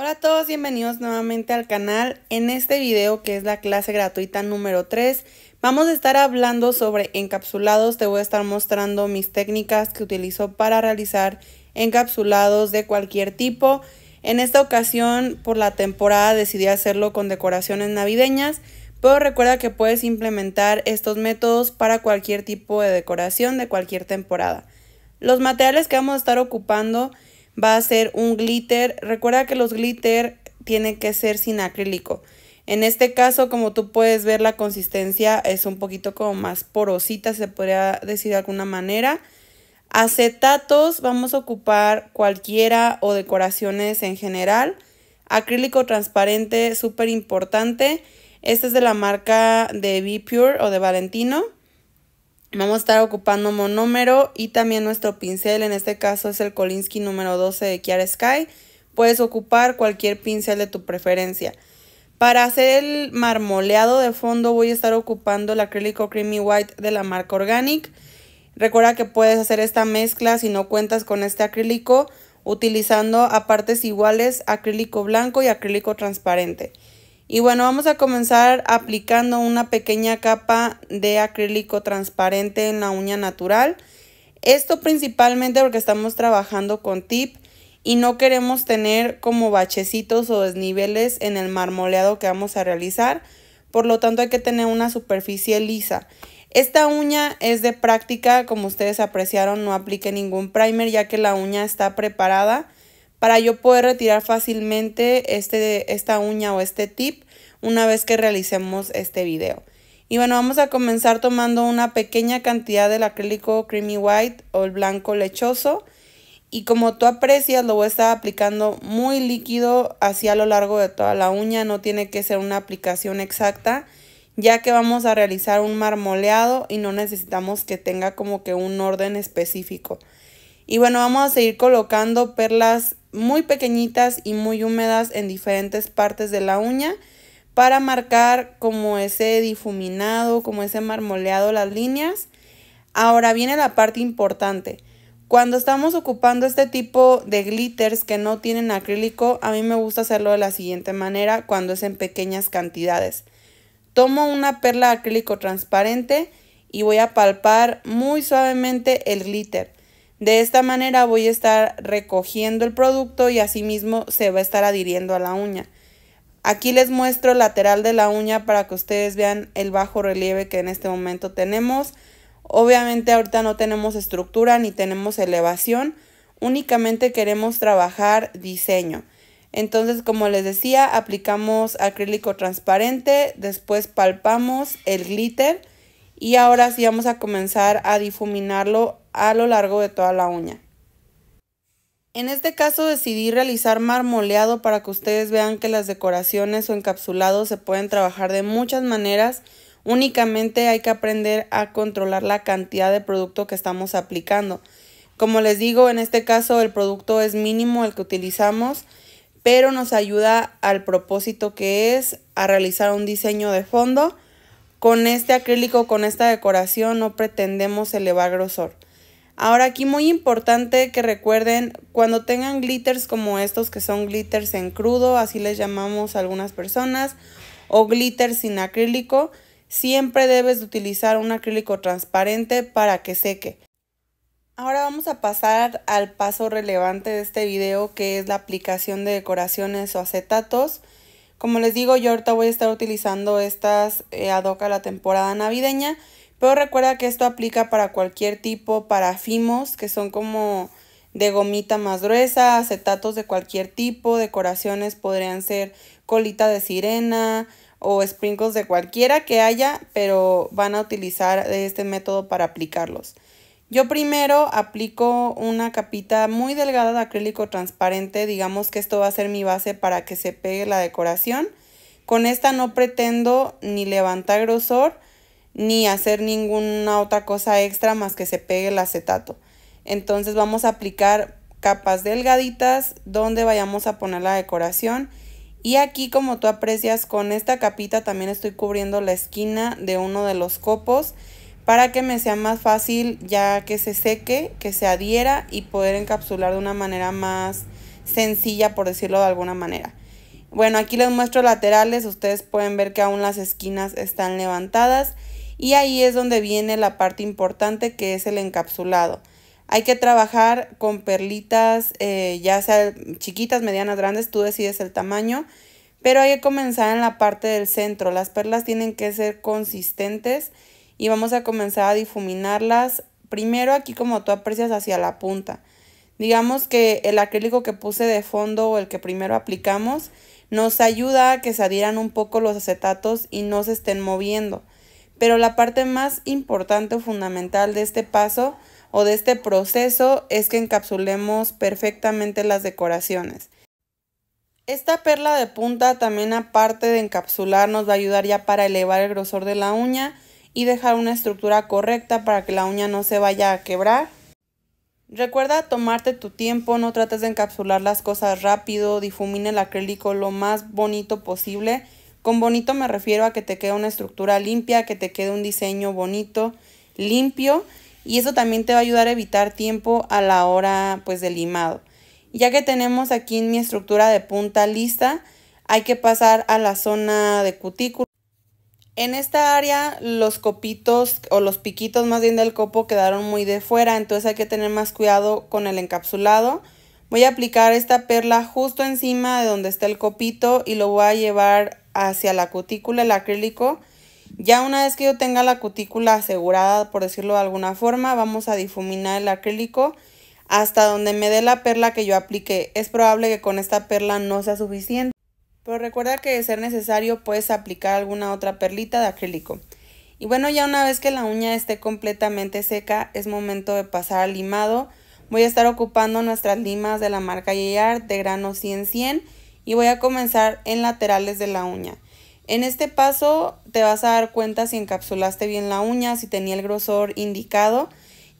Hola a todos, bienvenidos nuevamente al canal. En este video, que es la clase gratuita número 3, vamos a estar hablando sobre encapsulados. Te voy a estar mostrando mis técnicas que utilizo para realizar encapsulados de cualquier tipo. En esta ocasión, por la temporada, decidí hacerlo con decoraciones navideñas, pero recuerda que puedes implementar estos métodos para cualquier tipo de decoración de cualquier temporada. Los materiales que vamos a estar ocupando va a ser un glitter. Recuerda que los glitter tienen que ser sin acrílico. En este caso, como tú puedes ver, la consistencia es un poquito como más porosita, se podría decir de alguna manera. Acetatos, vamos a ocupar cualquiera o decoraciones en general. Acrílico transparente, súper importante. Este es de la marca de Be Pure o de Valentino. Vamos a estar ocupando monómero y también nuestro pincel, en este caso es el Kolinsky número 12 de Kiara Sky. Puedes ocupar cualquier pincel de tu preferencia. Para hacer el marmoleado de fondo voy a estar ocupando el acrílico Creamy White de la marca Organic. Recuerda que puedes hacer esta mezcla si no cuentas con este acrílico utilizando a partes iguales acrílico blanco y acrílico transparente. Y bueno, vamos a comenzar aplicando una pequeña capa de acrílico transparente en la uña natural. Esto principalmente porque estamos trabajando con tip y no queremos tener como bachecitos o desniveles en el marmoleado que vamos a realizar. Por lo tanto hay que tener una superficie lisa. Esta uña es de práctica, como ustedes apreciaron, no aplique ningún primer ya que la uña está preparada para yo poder retirar fácilmente este, esta uña o este tip una vez que realicemos este video. Y bueno, vamos a comenzar tomando una pequeña cantidad del acrílico Creamy White o el blanco lechoso. Y como tú aprecias, lo voy a estar aplicando muy líquido hacia lo largo de toda la uña. No tiene que ser una aplicación exacta, ya que vamos a realizar un marmoleado y no necesitamos que tenga como que un orden específico. Y bueno, vamos a seguir colocando perlas muy pequeñitas y muy húmedas en diferentes partes de la uña para marcar como ese difuminado, como ese marmoleado las líneas. Ahora viene la parte importante. Cuando estamos ocupando este tipo de glitters que no tienen acrílico, a mí me gusta hacerlo de la siguiente manera cuando es en pequeñas cantidades. Tomo una perla acrílico transparente y voy a palpar muy suavemente el glitter. De esta manera voy a estar recogiendo el producto y asimismo se va a estar adhiriendo a la uña. Aquí les muestro el lateral de la uña para que ustedes vean el bajo relieve que en este momento tenemos. Obviamente ahorita no tenemos estructura ni tenemos elevación, únicamente queremos trabajar diseño. Entonces, como les decía, aplicamos acrílico transparente, después palpamos el glitter y ahora sí vamos a comenzar a difuminarlo a lo largo de toda la uña. En este caso decidí realizar marmoleado para que ustedes vean que las decoraciones o encapsulados se pueden trabajar de muchas maneras, únicamente hay que aprender a controlar la cantidad de producto que estamos aplicando. Como les digo, en este caso el producto es mínimo el que utilizamos, pero nos ayuda al propósito que es a realizar un diseño de fondo. Con este acrílico, con esta decoración, no pretendemos elevar grosor. Ahora aquí muy importante que recuerden, cuando tengan glitters como estos que son glitters en crudo, así les llamamos a algunas personas, o glitter sin acrílico, siempre debes de utilizar un acrílico transparente para que seque. Ahora vamos a pasar al paso relevante de este video que es la aplicación de decoraciones o acetatos. Como les digo, yo ahorita voy a estar utilizando estas adoca eh, ad hoc a la temporada navideña, pero recuerda que esto aplica para cualquier tipo, para fimos que son como de gomita más gruesa, acetatos de cualquier tipo, decoraciones podrían ser colita de sirena o sprinkles de cualquiera que haya, pero van a utilizar este método para aplicarlos. Yo primero aplico una capita muy delgada de acrílico transparente, digamos que esto va a ser mi base para que se pegue la decoración. Con esta no pretendo ni levantar grosor, ni hacer ninguna otra cosa extra más que se pegue el acetato. Entonces vamos a aplicar capas delgaditas donde vayamos a poner la decoración. Y aquí como tú aprecias con esta capita también estoy cubriendo la esquina de uno de los copos para que me sea más fácil ya que se seque, que se adhiera y poder encapsular de una manera más sencilla por decirlo de alguna manera. Bueno aquí les muestro laterales, ustedes pueden ver que aún las esquinas están levantadas y ahí es donde viene la parte importante que es el encapsulado. Hay que trabajar con perlitas, eh, ya sean chiquitas, medianas, grandes, tú decides el tamaño, pero hay que comenzar en la parte del centro. Las perlas tienen que ser consistentes y vamos a comenzar a difuminarlas primero aquí como tú aprecias hacia la punta. Digamos que el acrílico que puse de fondo o el que primero aplicamos nos ayuda a que se adhieran un poco los acetatos y no se estén moviendo. Pero la parte más importante o fundamental de este paso o de este proceso es que encapsulemos perfectamente las decoraciones. Esta perla de punta también aparte de encapsular nos va a ayudar ya para elevar el grosor de la uña y dejar una estructura correcta para que la uña no se vaya a quebrar. Recuerda tomarte tu tiempo, no trates de encapsular las cosas rápido, difumine el acrílico lo más bonito posible con bonito me refiero a que te quede una estructura limpia, que te quede un diseño bonito, limpio y eso también te va a ayudar a evitar tiempo a la hora pues de limado. Ya que tenemos aquí mi estructura de punta lista, hay que pasar a la zona de cutícula. En esta área los copitos o los piquitos más bien del copo quedaron muy de fuera, entonces hay que tener más cuidado con el encapsulado. Voy a aplicar esta perla justo encima de donde está el copito y lo voy a llevar hacia la cutícula el acrílico. Ya una vez que yo tenga la cutícula asegurada, por decirlo de alguna forma, vamos a difuminar el acrílico hasta donde me dé la perla que yo aplique... Es probable que con esta perla no sea suficiente, pero recuerda que de ser necesario puedes aplicar alguna otra perlita de acrílico. Y bueno, ya una vez que la uña esté completamente seca, es momento de pasar al limado. Voy a estar ocupando nuestras limas de la marca Year... de grano 100-100 y voy a comenzar en laterales de la uña. En este paso te vas a dar cuenta si encapsulaste bien la uña, si tenía el grosor indicado,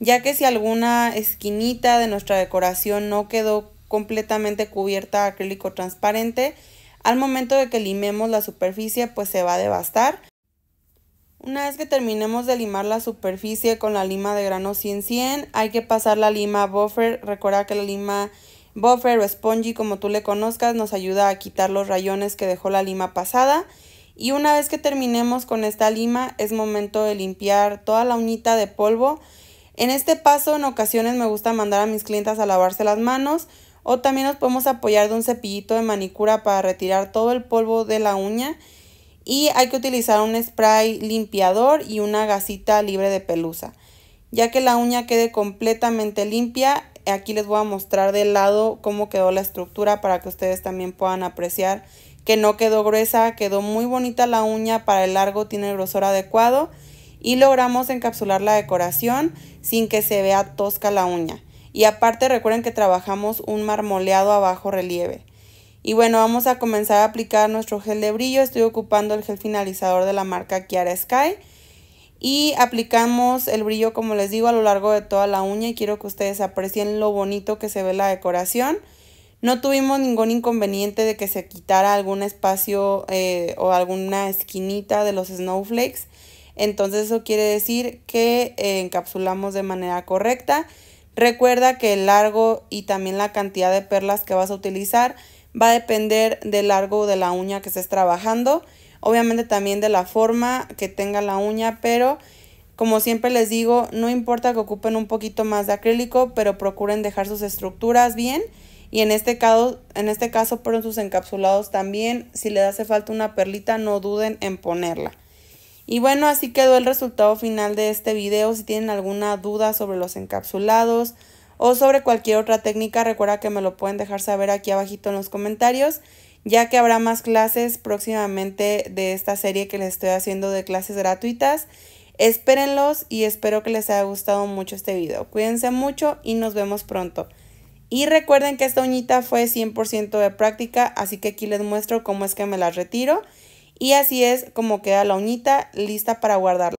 ya que si alguna esquinita de nuestra decoración no quedó completamente cubierta acrílico transparente, al momento de que limemos la superficie pues se va a devastar. Una vez que terminemos de limar la superficie con la lima de grano 100-100, hay que pasar la lima buffer. Recuerda que la lima Buffer o Spongy, como tú le conozcas, nos ayuda a quitar los rayones que dejó la lima pasada. Y una vez que terminemos con esta lima, es momento de limpiar toda la uñita de polvo. En este paso, en ocasiones me gusta mandar a mis clientas a lavarse las manos o también nos podemos apoyar de un cepillito de manicura para retirar todo el polvo de la uña. Y hay que utilizar un spray limpiador y una gasita libre de pelusa. Ya que la uña quede completamente limpia, aquí les voy a mostrar del lado cómo quedó la estructura para que ustedes también puedan apreciar que no quedó gruesa, quedó muy bonita la uña, para el largo tiene el grosor adecuado y logramos encapsular la decoración sin que se vea tosca la uña. Y aparte recuerden que trabajamos un marmoleado a bajo relieve. Y bueno, vamos a comenzar a aplicar nuestro gel de brillo. Estoy ocupando el gel finalizador de la marca Kiara Sky. Y aplicamos el brillo, como les digo, a lo largo de toda la uña y quiero que ustedes aprecien lo bonito que se ve la decoración. No tuvimos ningún inconveniente de que se quitara algún espacio eh, o alguna esquinita de los snowflakes. Entonces eso quiere decir que eh, encapsulamos de manera correcta. Recuerda que el largo y también la cantidad de perlas que vas a utilizar va a depender del largo de la uña que estés trabajando obviamente también de la forma que tenga la uña, pero como siempre les digo, no importa que ocupen un poquito más de acrílico, pero procuren dejar sus estructuras bien y en este caso, en este caso ponen sus encapsulados también, si les hace falta una perlita, no duden en ponerla. Y bueno, así quedó el resultado final de este video. Si tienen alguna duda sobre los encapsulados o sobre cualquier otra técnica, recuerda que me lo pueden dejar saber aquí abajito en los comentarios ya que habrá más clases próximamente de esta serie que les estoy haciendo de clases gratuitas. Espérenlos y espero que les haya gustado mucho este video. Cuídense mucho y nos vemos pronto. Y recuerden que esta uñita fue 100% de práctica, así que aquí les muestro cómo es que me la retiro. Y así es como queda la uñita lista para guardarla.